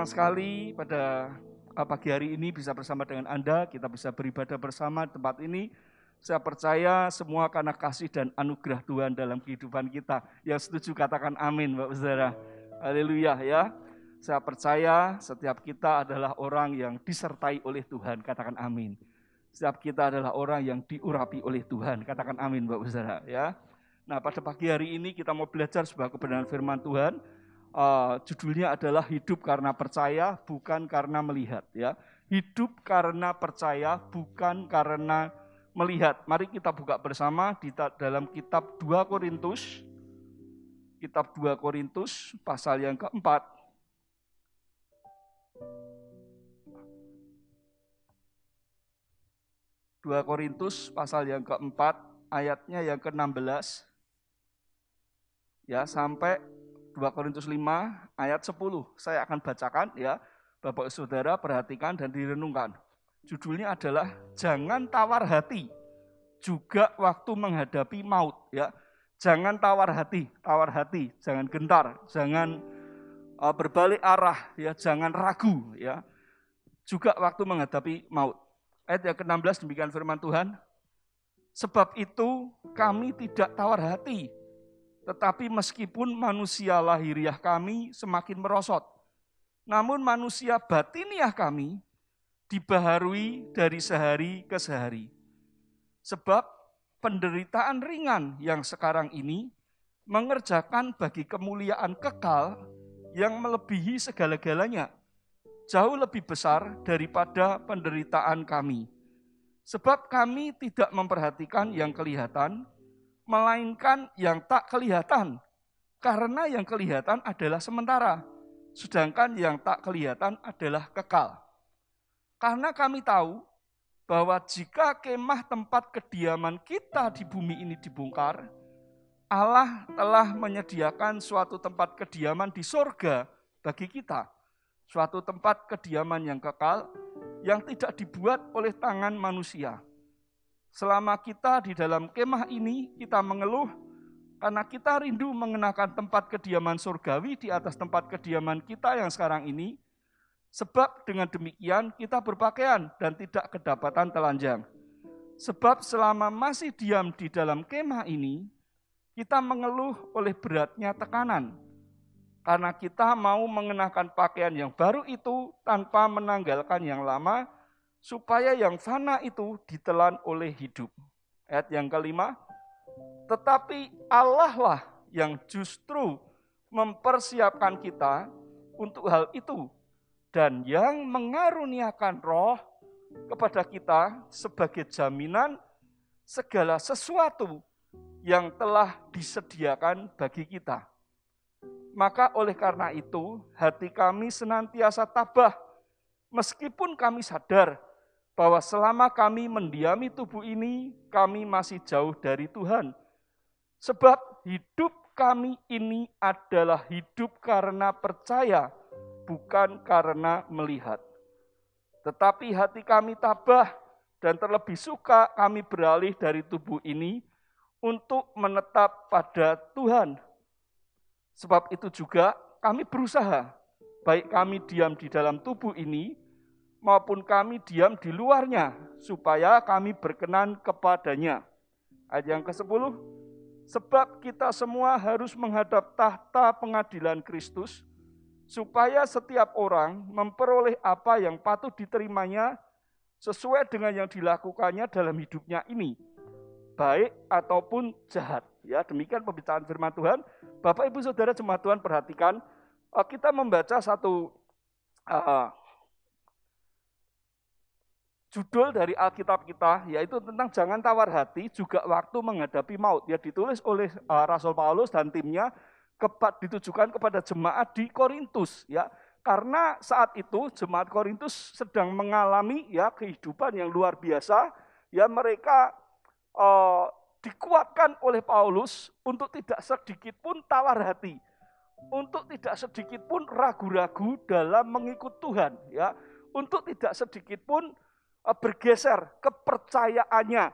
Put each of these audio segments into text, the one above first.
senang sekali pada eh, pagi hari ini bisa bersama dengan Anda, kita bisa beribadah bersama di tempat ini. Saya percaya semua karena kasih dan anugerah Tuhan dalam kehidupan kita. Yang setuju katakan amin, Bapak Saudara. Haleluya ya. Saya percaya setiap kita adalah orang yang disertai oleh Tuhan, katakan amin. Setiap kita adalah orang yang diurapi oleh Tuhan, katakan amin Bapak Saudara ya. Nah, pada pagi hari ini kita mau belajar sebuah kebenaran firman Tuhan uh, judulnya adalah hidup karena percaya bukan karena melihat ya. Hidup karena percaya bukan karena melihat. Mari kita buka bersama di dalam kitab 2 Korintus kitab 2 Korintus pasal yang keempat. Dua Korintus pasal yang keempat ayatnya yang ke-16 ya sampai 2 Korintus 5 ayat 10. Saya akan bacakan ya. Bapak Saudara perhatikan dan direnungkan. Judulnya adalah jangan tawar hati juga waktu menghadapi maut ya. Jangan tawar hati, tawar hati, jangan gentar, jangan uh, berbalik arah ya, jangan ragu ya. Juga waktu menghadapi maut. Ayat yang ke-16 demikian firman Tuhan. Sebab itu kami tidak tawar hati tetapi meskipun manusia lahiriah kami semakin merosot, namun manusia batiniah kami dibaharui dari sehari ke sehari. Sebab penderitaan ringan yang sekarang ini mengerjakan bagi kemuliaan kekal yang melebihi segala-galanya, jauh lebih besar daripada penderitaan kami. Sebab kami tidak memperhatikan yang kelihatan, melainkan yang tak kelihatan. Karena yang kelihatan adalah sementara, sedangkan yang tak kelihatan adalah kekal. Karena kami tahu bahwa jika kemah tempat kediaman kita di bumi ini dibongkar, Allah telah menyediakan suatu tempat kediaman di sorga bagi kita. Suatu tempat kediaman yang kekal, yang tidak dibuat oleh tangan manusia Selama kita di dalam kemah ini, kita mengeluh karena kita rindu mengenakan tempat kediaman surgawi di atas tempat kediaman kita yang sekarang ini. Sebab dengan demikian kita berpakaian dan tidak kedapatan telanjang. Sebab selama masih diam di dalam kemah ini, kita mengeluh oleh beratnya tekanan. Karena kita mau mengenakan pakaian yang baru itu tanpa menanggalkan yang lama, supaya yang fana itu ditelan oleh hidup. Ayat yang kelima, tetapi Allah lah yang justru mempersiapkan kita untuk hal itu dan yang mengaruniakan roh kepada kita sebagai jaminan segala sesuatu yang telah disediakan bagi kita. Maka oleh karena itu hati kami senantiasa tabah meskipun kami sadar bahwa selama kami mendiami tubuh ini, kami masih jauh dari Tuhan. Sebab hidup kami ini adalah hidup karena percaya, bukan karena melihat. Tetapi hati kami tabah dan terlebih suka kami beralih dari tubuh ini untuk menetap pada Tuhan. Sebab itu juga kami berusaha, baik kami diam di dalam tubuh ini, maupun kami diam di luarnya, supaya kami berkenan kepadanya. Ayat yang ke-10, sebab kita semua harus menghadap tahta pengadilan Kristus, supaya setiap orang memperoleh apa yang patut diterimanya sesuai dengan yang dilakukannya dalam hidupnya ini, baik ataupun jahat. Ya, demikian pembicaraan firman Tuhan. Bapak Ibu Saudara jemaat Tuhan perhatikan, eh, kita membaca satu uh, judul dari Alkitab kita yaitu tentang jangan tawar hati juga waktu menghadapi maut ya ditulis oleh eh, Rasul Paulus dan timnya kepat ditujukan kepada jemaat di Korintus ya karena saat itu jemaat Korintus sedang mengalami ya kehidupan yang luar biasa ya mereka uh, dikuatkan oleh Paulus untuk tidak sedikit pun tawar hati untuk tidak sedikit pun ragu-ragu dalam mengikut Tuhan ya untuk tidak sedikit pun Eh, bergeser kepercayaannya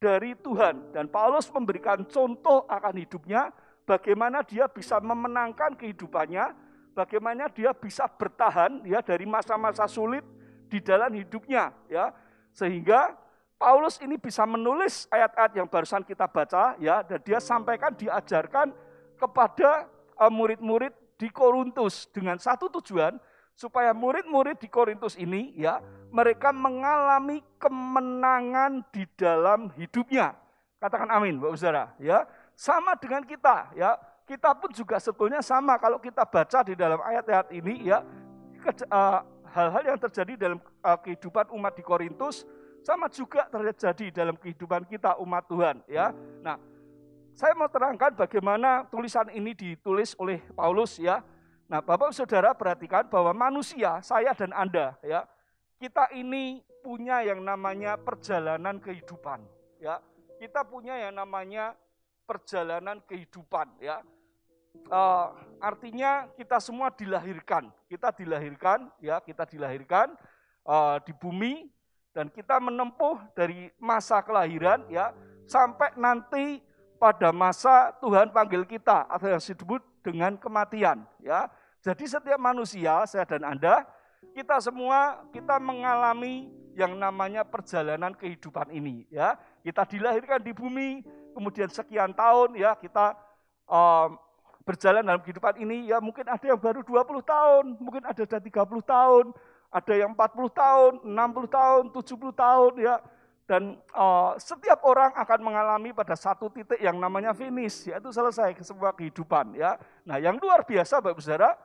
dari Tuhan. Dan Paulus memberikan contoh akan hidupnya, bagaimana dia bisa memenangkan kehidupannya, bagaimana dia bisa bertahan ya dari masa-masa sulit di dalam hidupnya ya. Sehingga Paulus ini bisa menulis ayat-ayat yang barusan kita baca ya dan dia sampaikan diajarkan kepada eh, murid-murid di Korintus dengan satu tujuan supaya murid-murid di Korintus ini ya mereka mengalami kemenangan di dalam hidupnya. Katakan amin, Bapak Saudara, ya. Sama dengan kita, ya. Kita pun juga sebetulnya sama kalau kita baca di dalam ayat-ayat ini ya eh, hal-hal yang terjadi dalam eh, kehidupan umat di Korintus sama juga terjadi dalam kehidupan kita umat Tuhan ya. Nah, saya mau terangkan bagaimana tulisan ini ditulis oleh Paulus ya Nah, Bapak Saudara perhatikan bahwa manusia, saya dan Anda ya, kita ini punya yang namanya perjalanan kehidupan ya. Kita punya yang namanya perjalanan kehidupan ya. Uh, artinya kita semua dilahirkan, kita dilahirkan ya, kita dilahirkan uh, di bumi dan kita menempuh dari masa kelahiran ya sampai nanti pada masa Tuhan panggil kita atau yang disebut dengan kematian ya jadi setiap manusia, saya dan Anda, kita semua kita mengalami yang namanya perjalanan kehidupan ini ya. Kita dilahirkan di bumi, kemudian sekian tahun ya kita um, berjalan dalam kehidupan ini ya mungkin ada yang baru 20 tahun, mungkin ada yang 30 tahun, ada yang 40 tahun, 60 tahun, 70 tahun ya. Dan uh, setiap orang akan mengalami pada satu titik yang namanya finish, yaitu selesai sebuah kehidupan ya. Nah yang luar biasa Bapak Saudara,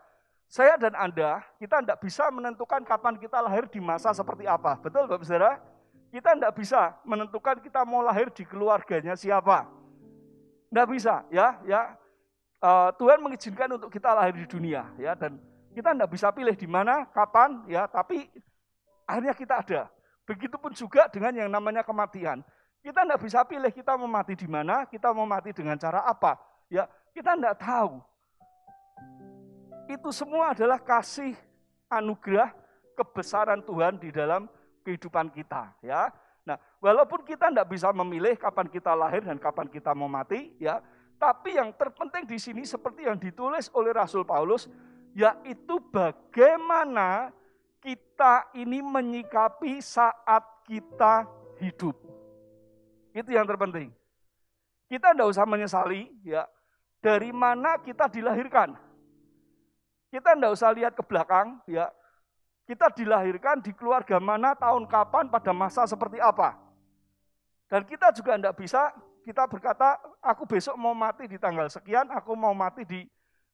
saya dan Anda, kita tidak bisa menentukan kapan kita lahir di masa seperti apa. Betul, Bapak Saudara? Kita tidak bisa menentukan kita mau lahir di keluarganya siapa. Tidak bisa, ya, ya. Eh, Tuhan mengizinkan untuk kita lahir di dunia, ya, dan kita tidak bisa pilih di mana, kapan, ya, tapi akhirnya kita ada. Begitupun juga dengan yang namanya kematian. Kita tidak bisa pilih kita mau mati di mana, kita mau mati dengan cara apa, ya, kita tidak tahu. Itu semua adalah kasih anugerah kebesaran Tuhan di dalam kehidupan kita, ya. Nah, walaupun kita tidak bisa memilih kapan kita lahir dan kapan kita mau mati, ya, tapi yang terpenting di sini seperti yang ditulis oleh Rasul Paulus, yaitu bagaimana kita ini menyikapi saat kita hidup. Itu yang terpenting. Kita tidak usah menyesali, ya, dari mana kita dilahirkan. Kita tidak usah lihat ke belakang, ya. Kita dilahirkan di keluarga mana, tahun kapan, pada masa seperti apa. Dan kita juga tidak bisa kita berkata, aku besok mau mati di tanggal sekian, aku mau mati di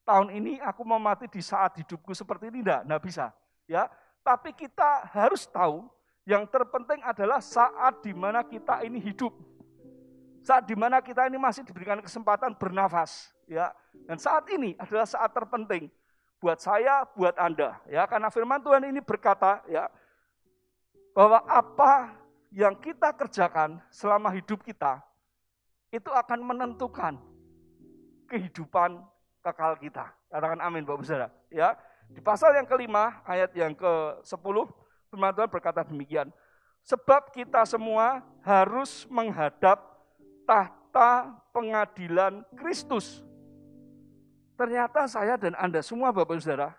tahun ini, aku mau mati di saat hidupku seperti ini, tidak. Tidak bisa. Ya, tapi kita harus tahu yang terpenting adalah saat di mana kita ini hidup. Saat di mana kita ini masih diberikan kesempatan bernafas, ya. Dan saat ini adalah saat terpenting buat saya, buat Anda. Ya, karena firman Tuhan ini berkata ya bahwa apa yang kita kerjakan selama hidup kita itu akan menentukan kehidupan kekal kita. Katakan amin Bapak Saudara. Ya. Di pasal yang kelima ayat yang ke-10 firman Tuhan berkata demikian. Sebab kita semua harus menghadap tahta pengadilan Kristus Ternyata saya dan Anda semua Bapak Saudara,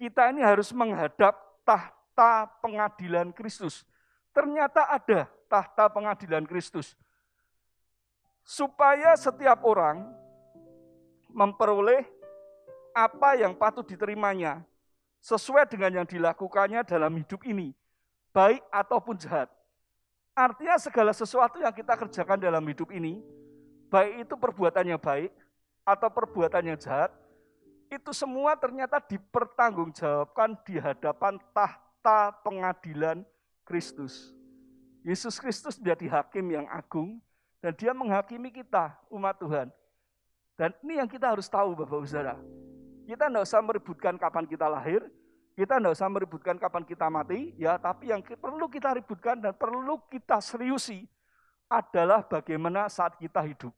kita ini harus menghadap tahta pengadilan Kristus. Ternyata ada tahta pengadilan Kristus. Supaya setiap orang memperoleh apa yang patut diterimanya sesuai dengan yang dilakukannya dalam hidup ini, baik ataupun jahat. Artinya segala sesuatu yang kita kerjakan dalam hidup ini, baik itu perbuatannya baik atau perbuatan yang jahat, itu semua ternyata dipertanggungjawabkan di hadapan tahta pengadilan Kristus. Yesus Kristus menjadi hakim yang agung dan dia menghakimi kita, umat Tuhan. Dan ini yang kita harus tahu Bapak Saudara. Kita tidak usah meributkan kapan kita lahir, kita tidak usah meributkan kapan kita mati, ya tapi yang perlu kita ributkan dan perlu kita seriusi adalah bagaimana saat kita hidup.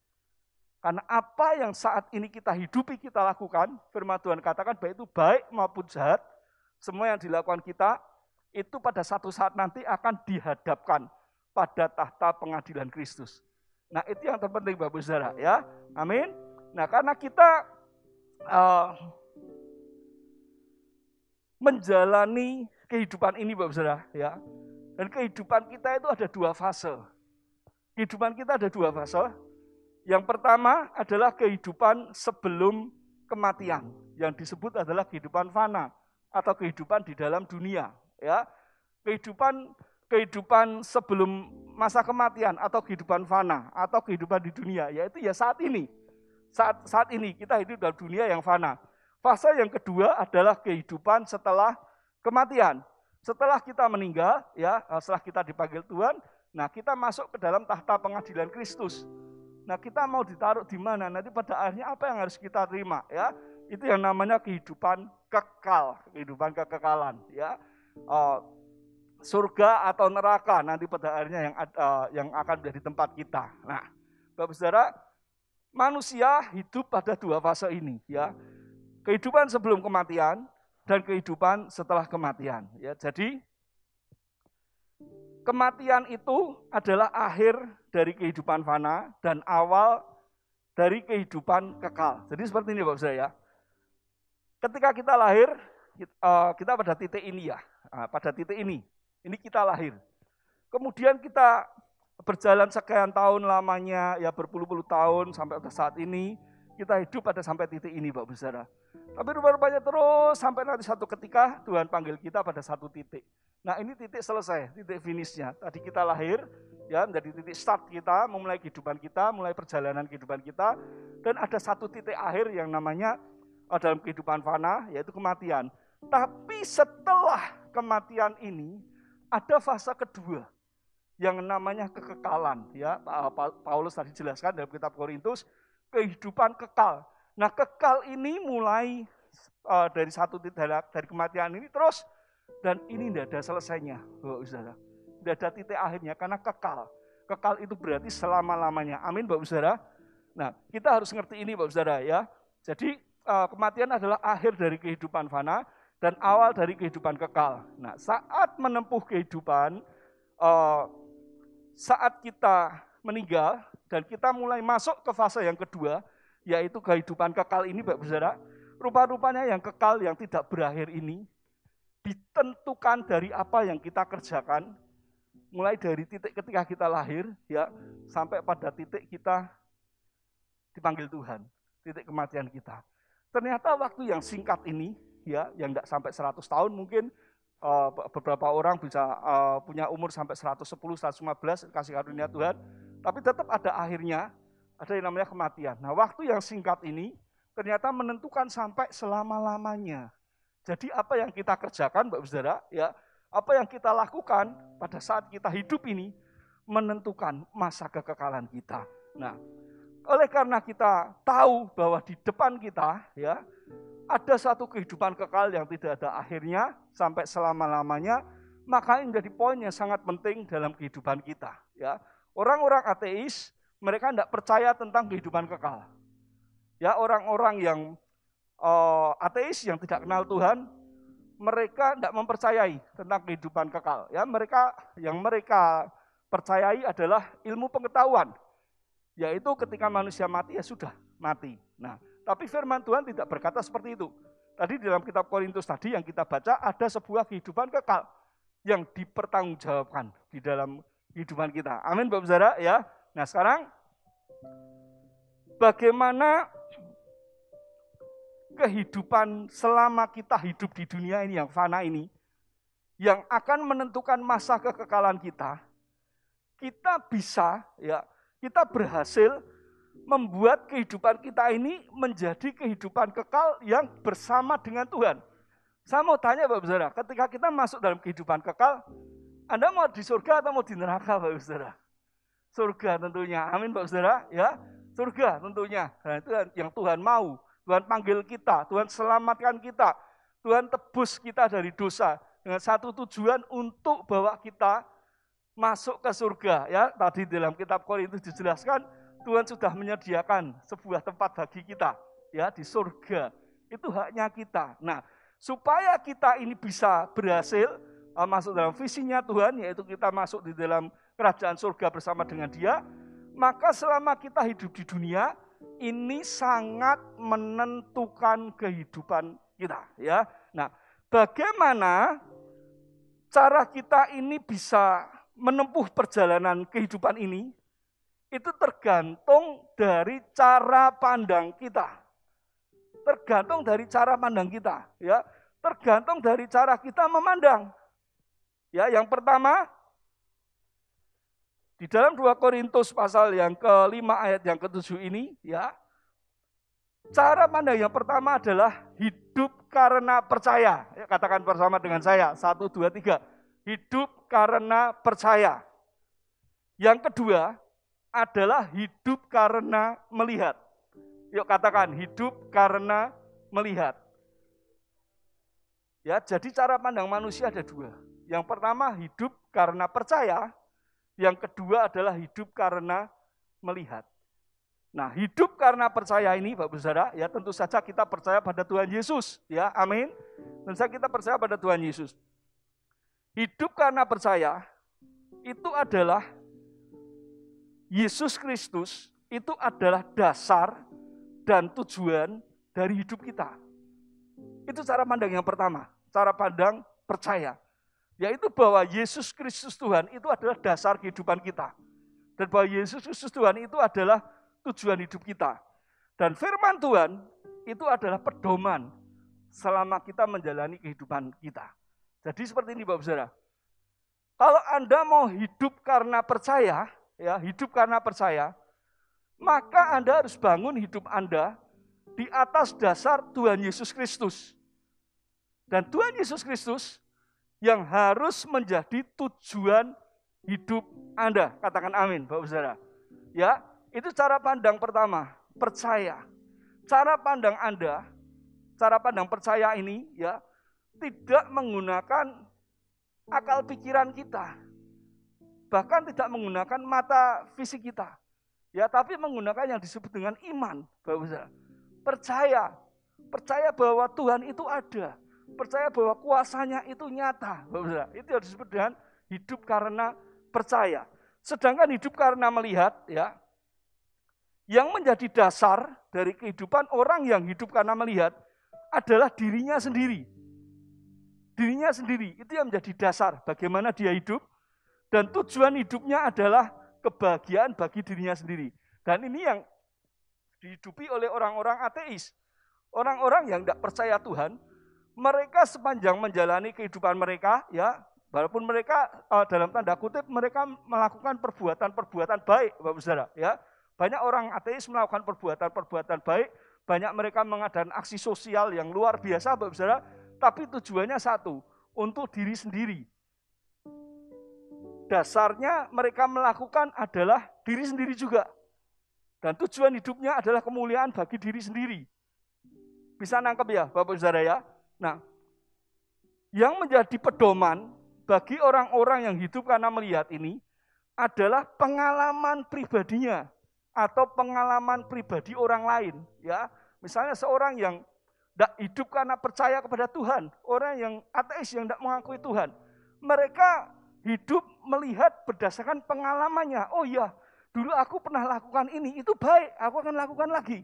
Karena apa yang saat ini kita hidupi, kita lakukan, firman Tuhan katakan baik itu baik maupun jahat, semua yang dilakukan kita itu pada satu saat nanti akan dihadapkan pada tahta pengadilan Kristus. Nah itu yang terpenting Bapak Saudara ya. Amin. Nah karena kita uh, menjalani kehidupan ini Bapak Saudara ya. Dan kehidupan kita itu ada dua fase. Kehidupan kita ada dua fase yang pertama adalah kehidupan sebelum kematian, yang disebut adalah kehidupan fana atau kehidupan di dalam dunia, ya. Kehidupan kehidupan sebelum masa kematian atau kehidupan fana atau kehidupan di dunia, yaitu ya saat ini. Saat saat ini kita hidup dalam dunia yang fana. Fase yang kedua adalah kehidupan setelah kematian. Setelah kita meninggal, ya, setelah kita dipanggil Tuhan, nah kita masuk ke dalam tahta pengadilan Kristus Nah, kita mau ditaruh di mana? Nanti pada akhirnya apa yang harus kita terima, ya? Itu yang namanya kehidupan kekal, kehidupan kekekalan, ya. Uh, surga atau neraka nanti pada akhirnya yang uh, yang akan menjadi tempat kita. Nah, Bapak Saudara, manusia hidup pada dua fase ini, ya. Kehidupan sebelum kematian dan kehidupan setelah kematian, ya. Jadi, Kematian itu adalah akhir dari kehidupan fana dan awal dari kehidupan kekal. Jadi seperti ini Bapak saya. Ketika kita lahir, eh, kita pada titik ini ya, ah, pada titik ini. Ini kita lahir. Kemudian kita berjalan sekian tahun lamanya, ya berpuluh-puluh tahun sampai pada saat ini, kita hidup pada sampai titik ini Bapak Saudara. Tapi rupanya terus sampai nanti satu ketika Tuhan panggil kita pada satu titik. Nah ini titik selesai, titik finishnya. Tadi kita lahir, ya menjadi titik start kita, memulai kehidupan kita, mulai perjalanan kehidupan kita. Dan ada satu titik akhir yang namanya eh, dalam kehidupan fana, yaitu kematian. Tapi setelah kematian ini, ada fase kedua yang namanya kekekalan. Ya, eh, Paulus tadi jelaskan dalam kitab Korintus, kehidupan kekal. Nah kekal ini mulai eh, dari satu titik dari, dari kematian ini terus dan ini tidak ada selesainya, Bapak Saudara. Tidak ada titik akhirnya karena kekal. Kekal itu berarti selama-lamanya. Amin, Bapak Saudara. Nah, kita harus ngerti ini, Bapak Saudara ya. Jadi eh, kematian adalah akhir dari kehidupan fana dan awal dari kehidupan kekal. Nah, saat menempuh kehidupan, eh, saat kita meninggal dan kita mulai masuk ke fase yang kedua, yaitu kehidupan kekal ini, Bapak Saudara. Rupa-rupanya yang kekal, yang tidak berakhir ini, ditentukan dari apa yang kita kerjakan, mulai dari titik ketika kita lahir, ya sampai pada titik kita dipanggil Tuhan, titik kematian kita. Ternyata waktu yang singkat ini, ya yang tidak sampai 100 tahun mungkin uh, beberapa orang bisa uh, punya umur sampai 110, 115 kasih karunia Tuhan, tapi tetap ada akhirnya ada yang namanya kematian. Nah, waktu yang singkat ini ternyata menentukan sampai selama-lamanya. Jadi apa yang kita kerjakan, Mbak Saudara, ya, apa yang kita lakukan pada saat kita hidup ini menentukan masa kekekalan kita. Nah, oleh karena kita tahu bahwa di depan kita ya ada satu kehidupan kekal yang tidak ada akhirnya sampai selama-lamanya, maka ini menjadi poin yang sangat penting dalam kehidupan kita, ya. Orang-orang ateis mereka tidak percaya tentang kehidupan kekal. Ya, orang-orang yang uh, ateis yang tidak kenal Tuhan, mereka tidak mempercayai tentang kehidupan kekal. Ya, mereka yang mereka percayai adalah ilmu pengetahuan, yaitu ketika hmm. manusia mati ya sudah mati. Nah, tapi firman Tuhan tidak berkata seperti itu. Tadi dalam kitab Korintus tadi yang kita baca ada sebuah kehidupan kekal yang dipertanggungjawabkan di dalam kehidupan kita. Amin Bapak Saudara ya. Nah, sekarang bagaimana kehidupan selama kita hidup di dunia ini yang fana ini, yang akan menentukan masa kekekalan kita, kita bisa ya kita berhasil membuat kehidupan kita ini menjadi kehidupan kekal yang bersama dengan Tuhan. Saya mau tanya Bapak Saudara, ketika kita masuk dalam kehidupan kekal, Anda mau di surga atau mau di neraka Bapak Saudara? Surga tentunya, amin Bapak Saudara, ya. Surga tentunya, nah, itu yang Tuhan mau. Tuhan panggil kita, Tuhan selamatkan kita, Tuhan tebus kita dari dosa dengan satu tujuan untuk bawa kita masuk ke surga ya. Tadi dalam kitab Korintus dijelaskan Tuhan sudah menyediakan sebuah tempat bagi kita ya di surga. Itu haknya kita. Nah, supaya kita ini bisa berhasil eh, masuk dalam visinya Tuhan yaitu kita masuk di dalam kerajaan surga bersama dengan Dia, maka selama kita hidup di dunia ini sangat menentukan kehidupan kita ya. Nah, bagaimana cara kita ini bisa menempuh perjalanan kehidupan ini itu tergantung dari cara pandang kita. Tergantung dari cara pandang kita ya. Tergantung dari cara kita memandang. Ya, yang pertama di dalam 2 Korintus pasal yang ke-5 ayat yang ke-7 ini ya. Cara pandang yang pertama adalah hidup karena percaya. Ya, katakan bersama dengan saya. Satu, dua, tiga. Hidup karena percaya. Yang kedua adalah hidup karena melihat. Yuk katakan hidup karena melihat. Ya, jadi cara pandang manusia ada dua. Yang pertama hidup karena percaya, yang kedua adalah hidup karena melihat. Nah, hidup karena percaya ini Bapak Saudara, ya tentu saja kita percaya pada Tuhan Yesus, ya. Amin. Tentu saja kita percaya pada Tuhan Yesus. Hidup karena percaya itu adalah Yesus Kristus itu adalah dasar dan tujuan dari hidup kita. Itu cara pandang yang pertama, cara pandang percaya. Yaitu bahwa Yesus Kristus Tuhan itu adalah dasar kehidupan kita. Dan bahwa Yesus Kristus Tuhan itu adalah tujuan hidup kita. Dan firman Tuhan itu adalah pedoman selama kita menjalani kehidupan kita. Jadi seperti ini Bapak Saudara. Kalau Anda mau hidup karena percaya, ya, hidup karena percaya, maka Anda harus bangun hidup Anda di atas dasar Tuhan Yesus Kristus. Dan Tuhan Yesus Kristus yang harus menjadi tujuan hidup Anda. Katakan amin, Bapak Saudara. Ya, itu cara pandang pertama, percaya. Cara pandang Anda, cara pandang percaya ini ya, tidak menggunakan akal pikiran kita. Bahkan tidak menggunakan mata fisik kita. Ya, tapi menggunakan yang disebut dengan iman, Bapak Saudara. Percaya, percaya bahwa Tuhan itu ada percaya bahwa kuasanya itu nyata. Itu yang disebut dengan hidup karena percaya. Sedangkan hidup karena melihat ya yang menjadi dasar dari kehidupan orang yang hidup karena melihat adalah dirinya sendiri. Dirinya sendiri itu yang menjadi dasar bagaimana dia hidup dan tujuan hidupnya adalah kebahagiaan bagi dirinya sendiri. Dan ini yang dihidupi oleh orang-orang ateis. Orang-orang yang tidak percaya Tuhan, mereka sepanjang menjalani kehidupan mereka, ya, walaupun mereka uh, dalam tanda kutip mereka melakukan perbuatan-perbuatan baik, Bapak Saudara, ya. Banyak orang ateis melakukan perbuatan-perbuatan baik, banyak mereka mengadakan aksi sosial yang luar biasa, Bapak Saudara, tapi tujuannya satu, untuk diri sendiri. Dasarnya mereka melakukan adalah diri sendiri juga. Dan tujuan hidupnya adalah kemuliaan bagi diri sendiri. Bisa nangkep ya, Bapak Saudara ya? Nah, yang menjadi pedoman bagi orang-orang yang hidup karena melihat ini adalah pengalaman pribadinya atau pengalaman pribadi orang lain ya misalnya seorang yang tidak hidup karena percaya kepada Tuhan orang yang ateis yang tidak mengakui Tuhan mereka hidup melihat berdasarkan pengalamannya oh iya dulu aku pernah lakukan ini itu baik aku akan lakukan lagi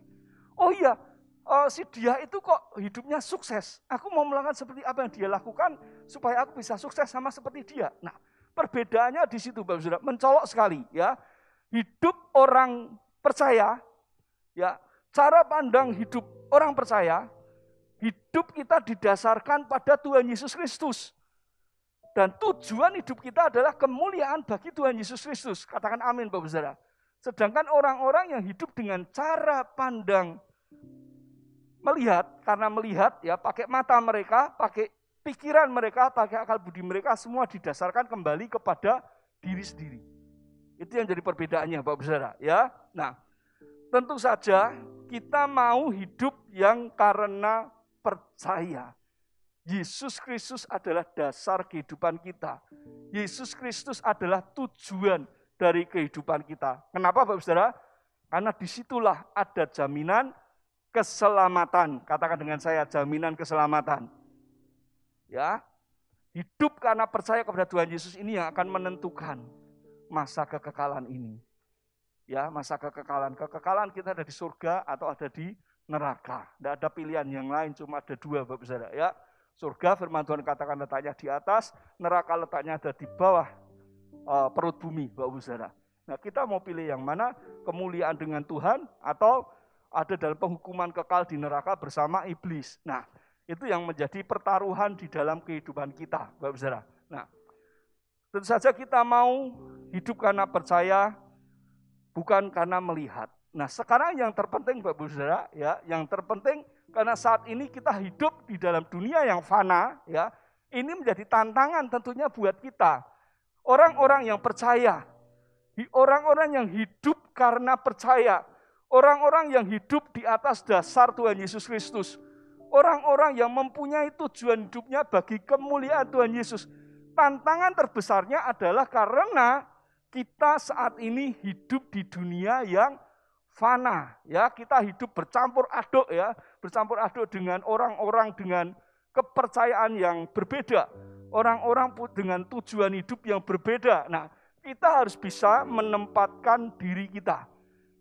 oh iya uh, si dia itu kok hidupnya sukses. Aku mau melakukan seperti apa yang dia lakukan supaya aku bisa sukses sama seperti dia. Nah, perbedaannya di situ Bapak Saudara, mencolok sekali ya. Hidup orang percaya ya, cara pandang hidup orang percaya, hidup kita didasarkan pada Tuhan Yesus Kristus. Dan tujuan hidup kita adalah kemuliaan bagi Tuhan Yesus Kristus. Katakan amin Bapak Saudara. Sedangkan orang-orang yang hidup dengan cara pandang melihat karena melihat ya pakai mata mereka, pakai pikiran mereka, pakai akal budi mereka semua didasarkan kembali kepada diri sendiri. Itu yang jadi perbedaannya Bapak Saudara ya. Nah, tentu saja kita mau hidup yang karena percaya. Yesus Kristus adalah dasar kehidupan kita. Yesus Kristus adalah tujuan dari kehidupan kita. Kenapa Bapak Saudara? Karena disitulah ada jaminan keselamatan. Katakan dengan saya, jaminan keselamatan. Ya, hidup karena percaya kepada Tuhan Yesus ini yang akan menentukan masa kekekalan ini. Ya, masa kekekalan. Kekekalan kita ada di surga atau ada di neraka. Tidak ada pilihan yang lain, cuma ada dua Bapak Saudara. Ya, surga firman Tuhan katakan letaknya di atas, neraka letaknya ada di bawah uh, perut bumi Bapak Saudara. Nah, kita mau pilih yang mana? Kemuliaan dengan Tuhan atau ada dalam penghukuman kekal di neraka bersama iblis. Nah, itu yang menjadi pertaruhan di dalam kehidupan kita, Bapak Saudara. Nah, tentu saja kita mau hidup karena percaya, bukan karena melihat. Nah, sekarang yang terpenting Bapak Saudara, ya, yang terpenting karena saat ini kita hidup di dalam dunia yang fana, ya. Ini menjadi tantangan tentunya buat kita. Orang-orang yang percaya, orang-orang yang hidup karena percaya, Orang-orang yang hidup di atas dasar Tuhan Yesus Kristus. Orang-orang yang mempunyai tujuan hidupnya bagi kemuliaan Tuhan Yesus. Tantangan terbesarnya adalah karena kita saat ini hidup di dunia yang fana ya kita hidup bercampur aduk ya bercampur aduk dengan orang-orang dengan kepercayaan yang berbeda orang-orang dengan tujuan hidup yang berbeda nah kita harus bisa menempatkan diri kita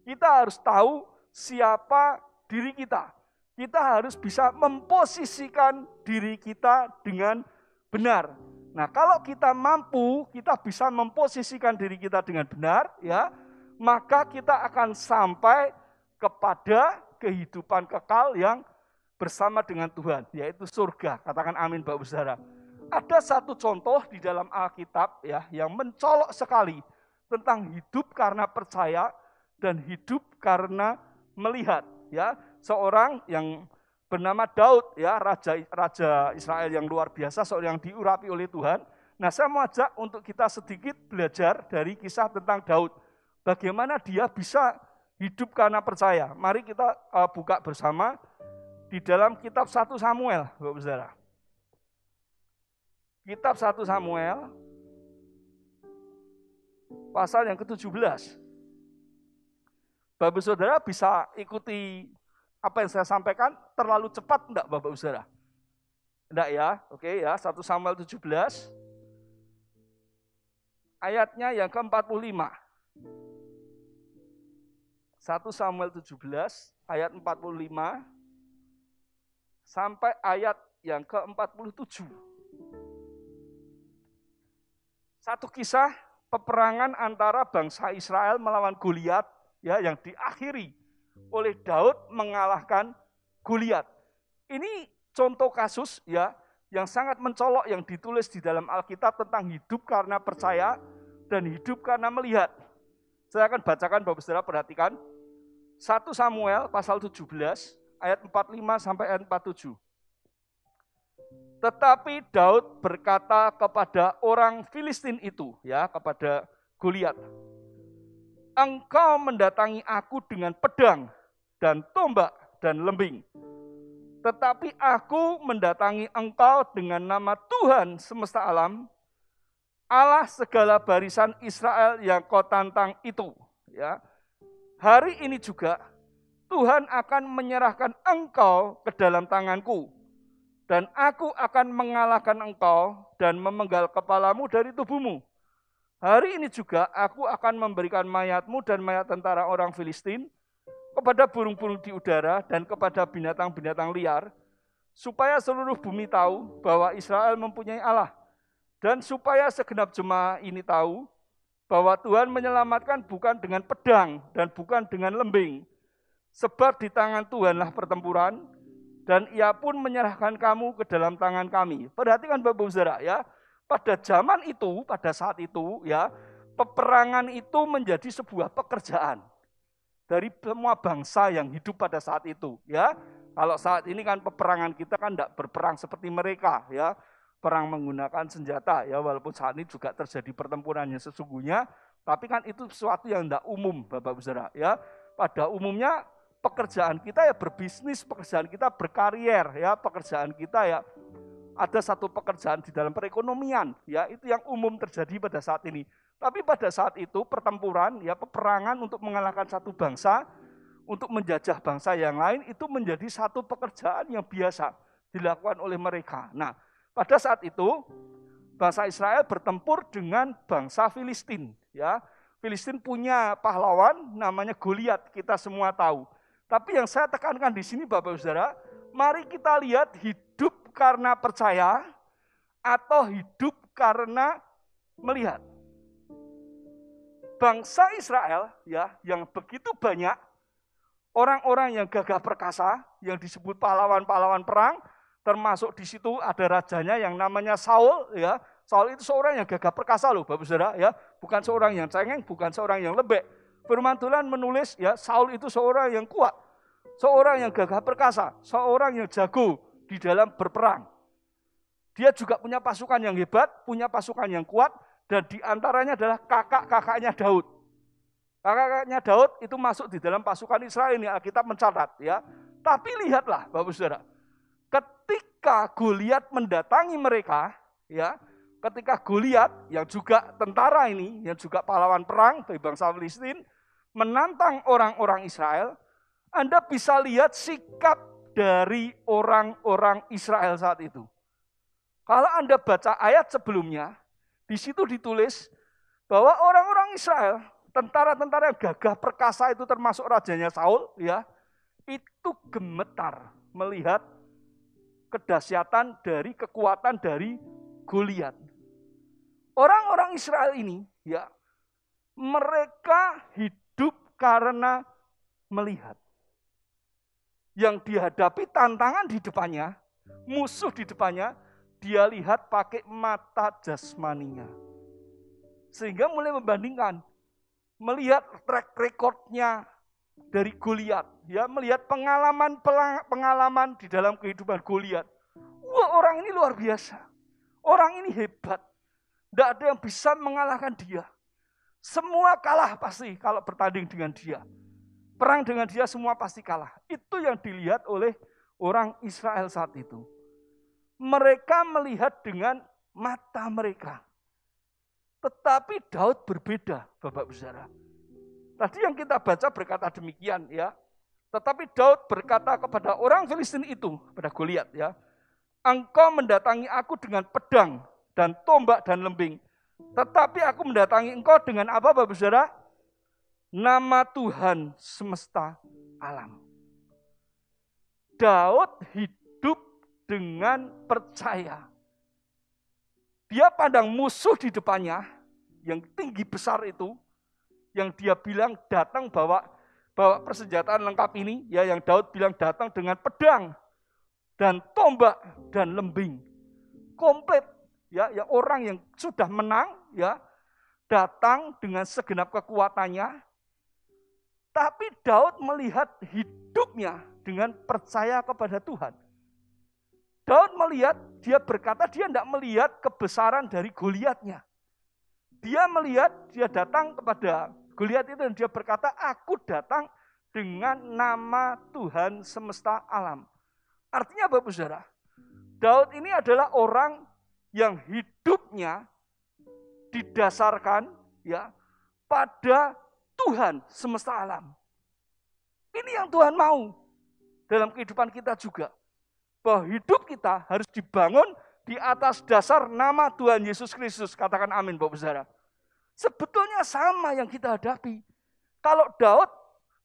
kita harus tahu siapa diri kita. Kita harus bisa memposisikan diri kita dengan benar. Nah, kalau kita mampu, kita bisa memposisikan diri kita dengan benar, ya, maka kita akan sampai kepada kehidupan kekal yang bersama dengan Tuhan, yaitu surga. Katakan amin, Bapak Saudara. Ada satu contoh di dalam Alkitab ya yang mencolok sekali tentang hidup karena percaya dan hidup karena melihat ya seorang yang bernama Daud ya raja raja Israel yang luar biasa seorang yang diurapi oleh Tuhan. Nah, saya mau ajak untuk kita sedikit belajar dari kisah tentang Daud. Bagaimana dia bisa hidup karena percaya. Mari kita eh, buka bersama di dalam kitab 1 Samuel, Bapak Saudara. Kitab 1 Samuel pasal yang ke-17. Bapak Saudara bisa ikuti apa yang saya sampaikan terlalu cepat enggak Bapak Saudara? Enggak ya, oke ya, 1 Samuel 17 ayatnya yang ke-45. 1 Samuel 17 ayat 45 sampai ayat yang ke-47. Satu kisah peperangan antara bangsa Israel melawan Goliat ya yang diakhiri oleh Daud mengalahkan Goliat. Ini contoh kasus ya yang sangat mencolok yang ditulis di dalam Alkitab tentang hidup karena percaya dan hidup karena melihat. Saya akan bacakan Bapak Saudara perhatikan. 1 Samuel pasal 17 ayat 45 sampai ayat 47. Tetapi Daud berkata kepada orang Filistin itu ya kepada Goliat, engkau mendatangi aku dengan pedang dan tombak dan lembing. Tetapi aku mendatangi engkau dengan nama Tuhan semesta alam, Allah segala barisan Israel yang kau tantang itu. Ya, hari ini juga Tuhan akan menyerahkan engkau ke dalam tanganku, dan aku akan mengalahkan engkau dan memenggal kepalamu dari tubuhmu Hari ini juga aku akan memberikan mayatmu dan mayat tentara orang Filistin kepada burung-burung di udara dan kepada binatang-binatang liar, supaya seluruh bumi tahu bahwa Israel mempunyai Allah, dan supaya segenap jemaah ini tahu bahwa Tuhan menyelamatkan bukan dengan pedang dan bukan dengan lembing, sebab di tangan Tuhanlah pertempuran, dan ia pun menyerahkan kamu ke dalam tangan kami. Perhatikan Bapak Saudara ya, pada zaman itu, pada saat itu ya, peperangan itu menjadi sebuah pekerjaan dari semua bangsa yang hidup pada saat itu ya. Kalau saat ini kan peperangan kita kan tidak berperang seperti mereka ya, perang menggunakan senjata ya walaupun saat ini juga terjadi pertempurannya sesungguhnya, tapi kan itu sesuatu yang tidak umum Bapak Ibu Saudara ya. Pada umumnya pekerjaan kita ya berbisnis, pekerjaan kita berkarier ya, pekerjaan kita ya ada satu pekerjaan di dalam perekonomian, ya itu yang umum terjadi pada saat ini. Tapi pada saat itu pertempuran, ya peperangan untuk mengalahkan satu bangsa, untuk menjajah bangsa yang lain itu menjadi satu pekerjaan yang biasa dilakukan oleh mereka. Nah, pada saat itu bangsa Israel bertempur dengan bangsa Filistin, ya. Filistin punya pahlawan namanya Goliat, kita semua tahu. Tapi yang saya tekankan di sini Bapak Saudara, mari kita lihat hidup karena percaya atau hidup karena melihat. Bangsa Israel ya yang begitu banyak orang-orang yang gagah perkasa yang disebut pahlawan-pahlawan perang termasuk di situ ada rajanya yang namanya Saul ya. Saul itu seorang yang gagah perkasa loh Bapak Saudara ya, bukan seorang yang cengeng, bukan seorang yang lebek. Firman Tuhan menulis ya Saul itu seorang yang kuat, seorang yang gagah perkasa, seorang yang jago, di dalam berperang. Dia juga punya pasukan yang hebat, punya pasukan yang kuat, dan diantaranya adalah kakak-kakaknya Daud. Kakak-kakaknya Daud itu masuk di dalam pasukan Israel ini Alkitab mencatat ya. Tapi lihatlah Bapak Saudara, ketika Goliat mendatangi mereka, ya, ketika Goliat yang juga tentara ini, yang juga pahlawan perang dari bangsa Filistin menantang orang-orang Israel, Anda bisa lihat sikap dari orang-orang Israel saat itu. Kalau Anda baca ayat sebelumnya, di situ ditulis bahwa orang-orang Israel, tentara-tentara yang gagah perkasa itu termasuk rajanya Saul, ya, itu gemetar melihat kedahsyatan dari kekuatan dari Goliat. Orang-orang Israel ini, ya, mereka hidup karena melihat yang dihadapi tantangan di depannya, musuh di depannya, dia lihat pakai mata jasmaninya. Sehingga mulai membandingkan, melihat track recordnya dari Goliat, ya melihat pengalaman pengalaman di dalam kehidupan Goliat. Wah orang ini luar biasa, orang ini hebat, tidak ada yang bisa mengalahkan dia. Semua kalah pasti kalau bertanding dengan dia. Perang dengan dia semua pasti kalah. Itu yang dilihat oleh orang Israel saat itu. Mereka melihat dengan mata mereka. Tetapi Daud berbeda, Bapak Saudara. Tadi yang kita baca berkata demikian ya. Tetapi Daud berkata kepada orang Filistin itu, pada Goliat ya. Engkau mendatangi aku dengan pedang dan tombak dan lembing. Tetapi aku mendatangi engkau dengan apa Bapak Saudara? Nama Tuhan semesta alam. Daud hidup dengan percaya. Dia pandang musuh di depannya yang tinggi besar itu, yang dia bilang datang bawa bawa persenjataan lengkap ini, ya yang Daud bilang datang dengan pedang dan tombak dan lembing. Komplit ya, ya orang yang sudah menang ya datang dengan segenap kekuatannya tapi Daud melihat hidupnya dengan percaya kepada Tuhan. Daud melihat, dia berkata dia tidak melihat kebesaran dari Goliatnya. Dia melihat, dia datang kepada Goliat itu dan dia berkata, aku datang dengan nama Tuhan semesta alam. Artinya Bapak Saudara, Daud ini adalah orang yang hidupnya didasarkan ya pada Tuhan semesta alam. Ini yang Tuhan mau dalam kehidupan kita juga. Bahwa hidup kita harus dibangun di atas dasar nama Tuhan Yesus Kristus. Katakan amin Bapak Besara. Sebetulnya sama yang kita hadapi. Kalau Daud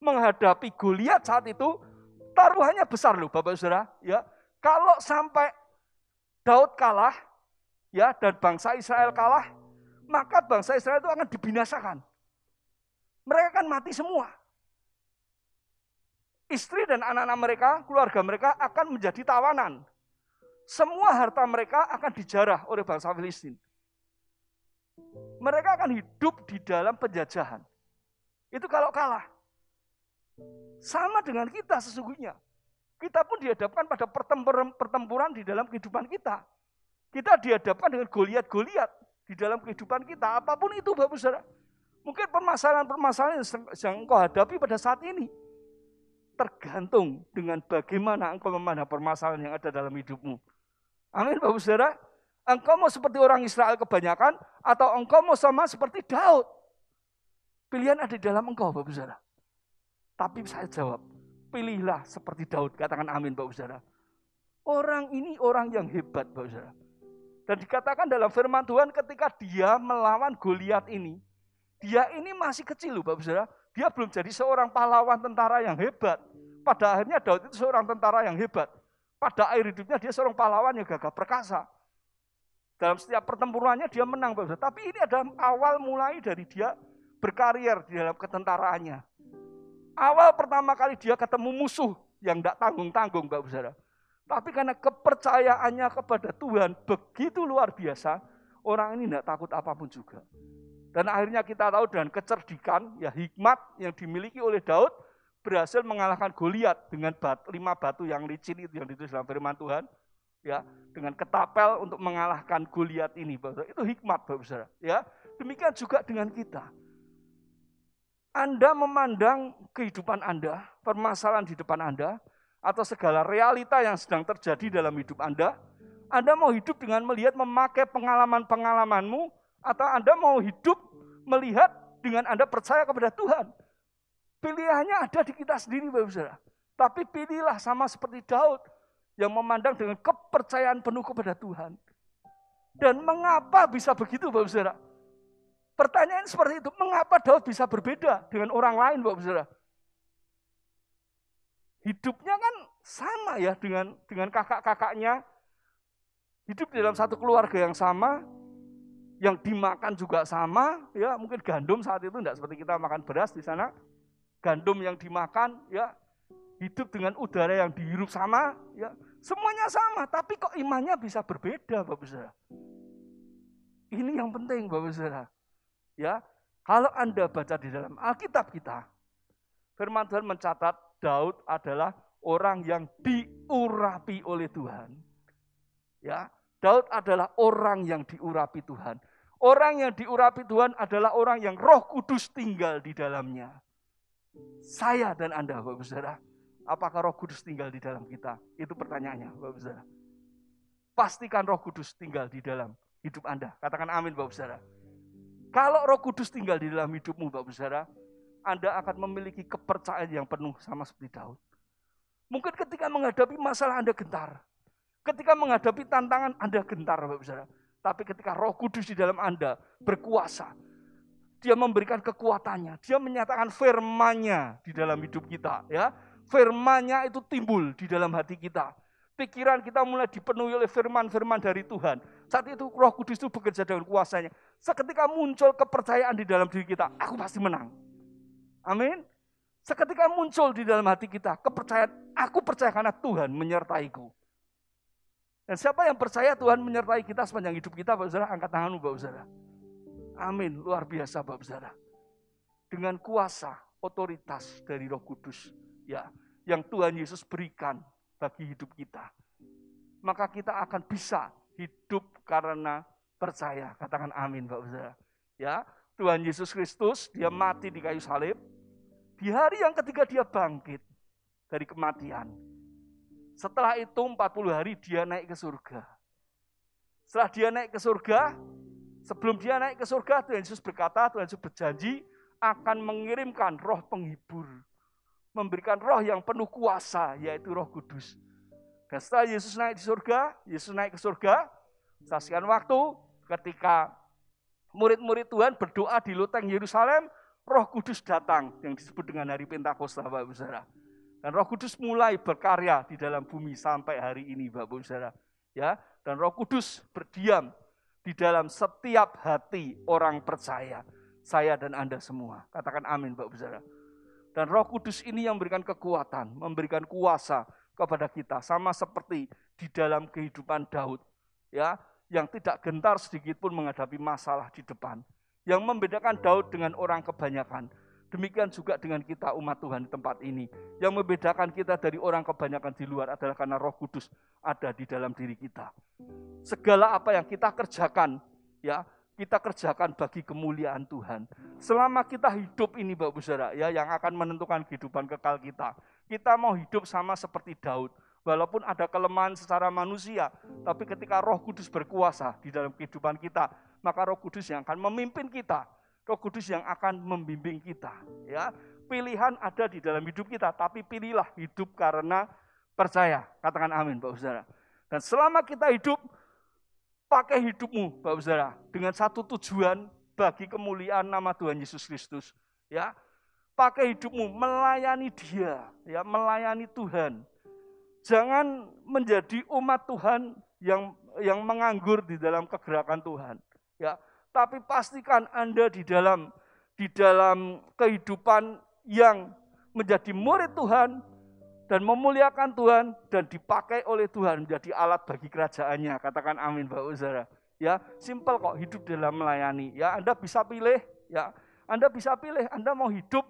menghadapi Goliat saat itu, taruhannya besar loh Bapak Saudara. Ya, kalau sampai Daud kalah, ya dan bangsa Israel kalah, maka bangsa Israel itu akan dibinasakan. Mereka akan mati semua. Istri dan anak-anak mereka, keluarga mereka akan menjadi tawanan. Semua harta mereka akan dijarah oleh bangsa Filistin. Mereka akan hidup di dalam penjajahan. Itu kalau kalah. Sama dengan kita sesungguhnya. Kita pun dihadapkan pada pertempuran di dalam kehidupan kita. Kita dihadapkan dengan goliat-goliat di dalam kehidupan kita. Apapun itu Bapak Saudara. Mungkin permasalahan-permasalahan yang engkau hadapi pada saat ini tergantung dengan bagaimana engkau memandang permasalahan yang ada dalam hidupmu. Amin, Bapak Saudara. Engkau mau seperti orang Israel kebanyakan atau engkau mau sama seperti Daud. Pilihan ada di dalam engkau, Bapak Saudara. Tapi saya jawab, pilihlah seperti Daud. Katakan amin, Bapak Saudara. Orang ini orang yang hebat, Bapak Saudara. Dan dikatakan dalam firman Tuhan ketika dia melawan Goliat ini, dia ini masih kecil loh Bapak Saudara. Dia belum jadi seorang pahlawan tentara yang hebat. Pada akhirnya Daud itu seorang tentara yang hebat. Pada akhir hidupnya dia seorang pahlawan yang gagah perkasa. Dalam setiap pertempurannya dia menang Bapak Saudara. Tapi ini adalah awal mulai dari dia berkarier di dalam ketentaraannya. Awal pertama kali dia ketemu musuh yang tidak tanggung-tanggung Bapak Saudara. Tapi karena kepercayaannya kepada Tuhan begitu luar biasa, orang ini tidak takut apapun juga. Dan akhirnya kita tahu dengan kecerdikan, ya hikmat yang dimiliki oleh Daud berhasil mengalahkan Goliat dengan bat, lima batu yang licin itu yang ditulis dalam firman Tuhan. Ya, dengan ketapel untuk mengalahkan Goliat ini, Bapak. Itu hikmat, Bapak Saudara, ya. Demikian juga dengan kita. Anda memandang kehidupan Anda, permasalahan di depan Anda, atau segala realita yang sedang terjadi dalam hidup Anda, Anda mau hidup dengan melihat memakai pengalaman-pengalamanmu, atau Anda mau hidup melihat dengan Anda percaya kepada Tuhan. Pilihannya ada di kita sendiri, Bapak Saudara. Tapi pilihlah sama seperti Daud yang memandang dengan kepercayaan penuh kepada Tuhan. Dan mengapa bisa begitu, Bapak Saudara? Pertanyaan seperti itu, mengapa Daud bisa berbeda dengan orang lain, Bapak Saudara? Hidupnya kan sama ya dengan dengan kakak-kakaknya. Hidup di dalam satu keluarga yang sama, yang dimakan juga sama, ya mungkin gandum saat itu tidak seperti kita makan beras di sana, gandum yang dimakan, ya hidup dengan udara yang dihirup sama, ya semuanya sama, tapi kok imannya bisa berbeda, Bapak Saudara. Ini yang penting, Bapak Saudara. Ya, kalau Anda baca di dalam Alkitab kita, Firman Tuhan mencatat Daud adalah orang yang diurapi oleh Tuhan. Ya, Daud adalah orang yang diurapi Tuhan. Orang yang diurapi Tuhan adalah orang yang roh kudus tinggal di dalamnya. Saya dan Anda, Bapak Saudara. Apakah roh kudus tinggal di dalam kita? Itu pertanyaannya, Bapak Saudara. Pastikan roh kudus tinggal di dalam hidup Anda. Katakan amin, Bapak Saudara. Kalau roh kudus tinggal di dalam hidupmu, Bapak Saudara, Anda akan memiliki kepercayaan yang penuh sama seperti Daud. Mungkin ketika menghadapi masalah Anda gentar. Ketika menghadapi tantangan, Anda gentar, Bapak Saudara. Tapi ketika Roh Kudus di dalam Anda berkuasa, dia memberikan kekuatannya, dia menyatakan firmanya di dalam hidup kita, ya. firmanya itu timbul di dalam hati kita. Pikiran kita mulai dipenuhi oleh firman-firman dari Tuhan. Saat itu Roh Kudus itu bekerja dengan kuasanya. Seketika muncul kepercayaan di dalam diri kita, aku pasti menang. Amin. Seketika muncul di dalam hati kita kepercayaan, aku percaya karena Tuhan menyertaiku. Dan siapa yang percaya Tuhan menyertai kita sepanjang hidup kita, Bapak Saudara, angkat tanganmu Bapak Saudara. Amin, luar biasa Bapak Saudara. Dengan kuasa, otoritas dari Roh Kudus ya yang Tuhan Yesus berikan bagi hidup kita. Maka kita akan bisa hidup karena percaya. Katakan amin Bapak Saudara. Ya, Tuhan Yesus Kristus dia mati di kayu salib. Di hari yang ketiga dia bangkit dari kematian setelah itu 40 hari dia naik ke surga. Setelah dia naik ke surga, sebelum dia naik ke surga, Tuhan Yesus berkata, Tuhan Yesus berjanji akan mengirimkan roh penghibur. Memberikan roh yang penuh kuasa, yaitu roh kudus. Dan setelah Yesus naik di surga, Yesus naik ke surga, saksikan waktu ketika murid-murid Tuhan berdoa di loteng Yerusalem, roh kudus datang yang disebut dengan hari Pentakosta, Bapak Saudara. Dan Roh Kudus mulai berkarya di dalam bumi sampai hari ini, Bapak Saudara. Ya, dan Roh Kudus berdiam di dalam setiap hati orang percaya, saya dan Anda semua. Katakan amin, Bapak Saudara. Dan Roh Kudus ini yang memberikan kekuatan, memberikan kuasa kepada kita, sama seperti di dalam kehidupan Daud, ya, yang tidak gentar sedikit pun menghadapi masalah di depan. Yang membedakan Daud dengan orang kebanyakan, Demikian juga dengan kita umat Tuhan di tempat ini. Yang membedakan kita dari orang kebanyakan di luar adalah karena Roh Kudus ada di dalam diri kita. Segala apa yang kita kerjakan, ya, kita kerjakan bagi kemuliaan Tuhan. Selama kita hidup ini Bapak Saudara, ya yang akan menentukan kehidupan kekal kita. Kita mau hidup sama seperti Daud. Walaupun ada kelemahan secara manusia, tapi ketika Roh Kudus berkuasa di dalam kehidupan kita, maka Roh Kudus yang akan memimpin kita Roh Kudus yang akan membimbing kita, ya. Pilihan ada di dalam hidup kita, tapi pilihlah hidup karena percaya. Katakan amin, Bapak Saudara. Dan selama kita hidup pakai hidupmu, Bapak Saudara, dengan satu tujuan bagi kemuliaan nama Tuhan Yesus Kristus, ya. Pakai hidupmu melayani Dia, ya, melayani Tuhan. Jangan menjadi umat Tuhan yang yang menganggur di dalam kegerakan Tuhan, ya tapi pastikan Anda di dalam di dalam kehidupan yang menjadi murid Tuhan dan memuliakan Tuhan dan dipakai oleh Tuhan menjadi alat bagi kerajaannya. Katakan amin Bapak Uzara Ya, simpel kok hidup dalam melayani. Ya, Anda bisa pilih ya. Anda bisa pilih Anda mau hidup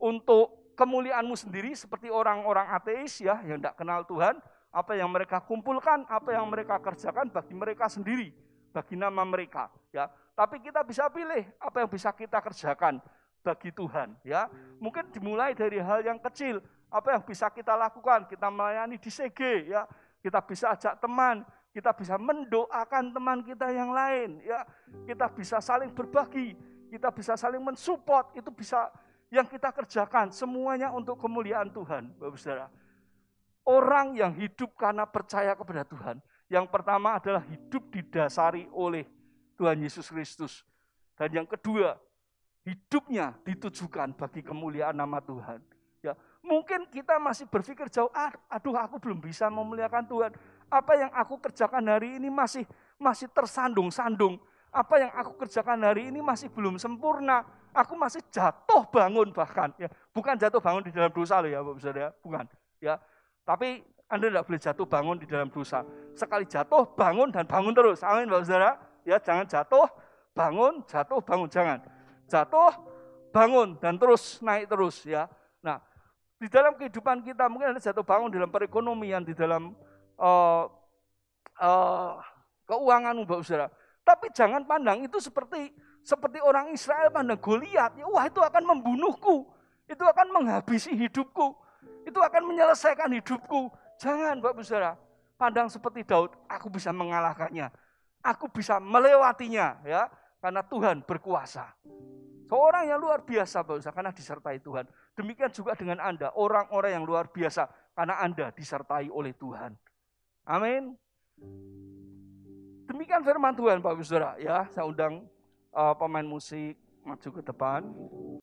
untuk kemuliaanmu sendiri seperti orang-orang ateis ya yang tidak kenal Tuhan, apa yang mereka kumpulkan, apa yang mereka kerjakan bagi mereka sendiri, bagi nama mereka ya. Tapi kita bisa pilih apa yang bisa kita kerjakan bagi Tuhan, ya. Mungkin dimulai dari hal yang kecil, apa yang bisa kita lakukan? Kita melayani di CG, ya. Kita bisa ajak teman, kita bisa mendoakan teman kita yang lain, ya. Kita bisa saling berbagi, kita bisa saling mensupport, itu bisa yang kita kerjakan semuanya untuk kemuliaan Tuhan, Bapak Saudara. Orang yang hidup karena percaya kepada Tuhan, yang pertama adalah hidup didasari oleh Tuhan Yesus Kristus. Dan yang kedua, hidupnya ditujukan bagi kemuliaan nama Tuhan. Ya, mungkin kita masih berpikir jauh, ah, aduh aku belum bisa memuliakan Tuhan. Apa yang aku kerjakan hari ini masih masih tersandung-sandung. Apa yang aku kerjakan hari ini masih belum sempurna. Aku masih jatuh bangun bahkan. Ya, bukan jatuh bangun di dalam dosa loh ya, Bapak Saudara, bukan. Ya, tapi Anda tidak boleh jatuh bangun di dalam dosa. Sekali jatuh, bangun dan bangun terus. Amin, Bapak Saudara ya jangan jatuh, bangun, jatuh, bangun, jangan. Jatuh, bangun dan terus naik terus ya. Nah, di dalam kehidupan kita mungkin ada jatuh bangun dalam perekonomian, di dalam uh, uh, keuangan mbak Saudara. Tapi jangan pandang itu seperti seperti orang Israel pandang Goliat, ya, wah itu akan membunuhku, itu akan menghabisi hidupku, itu akan menyelesaikan hidupku. Jangan mbak Saudara, pandang seperti Daud, aku bisa mengalahkannya aku bisa melewatinya ya karena Tuhan berkuasa. Seorang yang luar biasa Bapak karena disertai Tuhan. Demikian juga dengan Anda, orang-orang yang luar biasa karena Anda disertai oleh Tuhan. Amin. Demikian firman Tuhan Bapak Saudara ya. Saya undang uh, pemain musik maju ke depan.